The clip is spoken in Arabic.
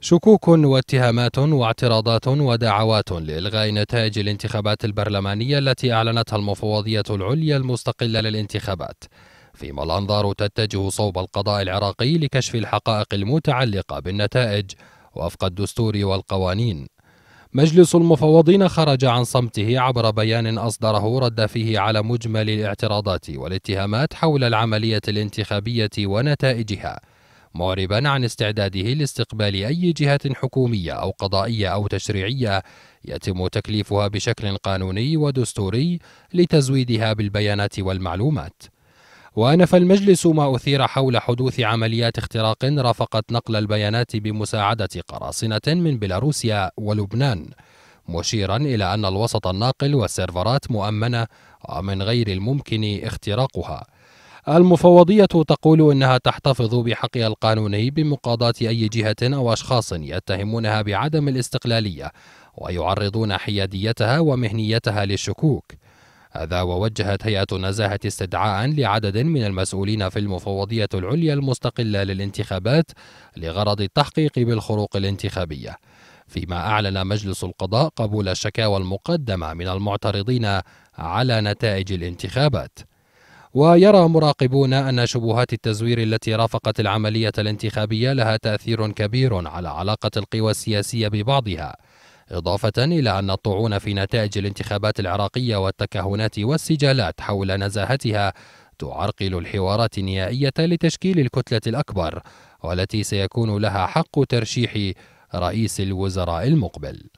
شكوك واتهامات واعتراضات ودعوات لإلغاء نتائج الانتخابات البرلمانية التي أعلنتها المفوضية العليا المستقلة للانتخابات فيما الأنظار تتجه صوب القضاء العراقي لكشف الحقائق المتعلقة بالنتائج وفق الدستور والقوانين مجلس المفوضين خرج عن صمته عبر بيان أصدره رد فيه على مجمل الاعتراضات والاتهامات حول العملية الانتخابية ونتائجها معربا عن استعداده لاستقبال أي جهة حكومية أو قضائية أو تشريعية يتم تكليفها بشكل قانوني ودستوري لتزويدها بالبيانات والمعلومات. وأنف المجلس ما أثير حول حدوث عمليات اختراق رافقت نقل البيانات بمساعدة قراصنة من بيلاروسيا ولبنان. مشيرا إلى أن الوسط الناقل والسيرفرات مؤمنة ومن غير الممكن اختراقها المفوضية تقول إنها تحتفظ بحقها القانوني بمقاضاة أي جهة أو أشخاص يتهمونها بعدم الاستقلالية ويعرضون حياديتها ومهنيتها للشكوك هذا ووجهت هيئة النزاهة استدعاء لعدد من المسؤولين في المفوضية العليا المستقلة للانتخابات لغرض التحقيق بالخروق الانتخابية فيما أعلن مجلس القضاء قبول الشكاوى المقدمة من المعترضين على نتائج الانتخابات ويرى مراقبون أن شبهات التزوير التي رافقت العملية الانتخابية لها تأثير كبير على علاقة القوى السياسية ببعضها إضافة إلى أن الطعون في نتائج الانتخابات العراقية والتكهنات والسجالات حول نزاهتها تعرقل الحوارات النهائية لتشكيل الكتلة الأكبر والتي سيكون لها حق ترشيح رئيس الوزراء المقبل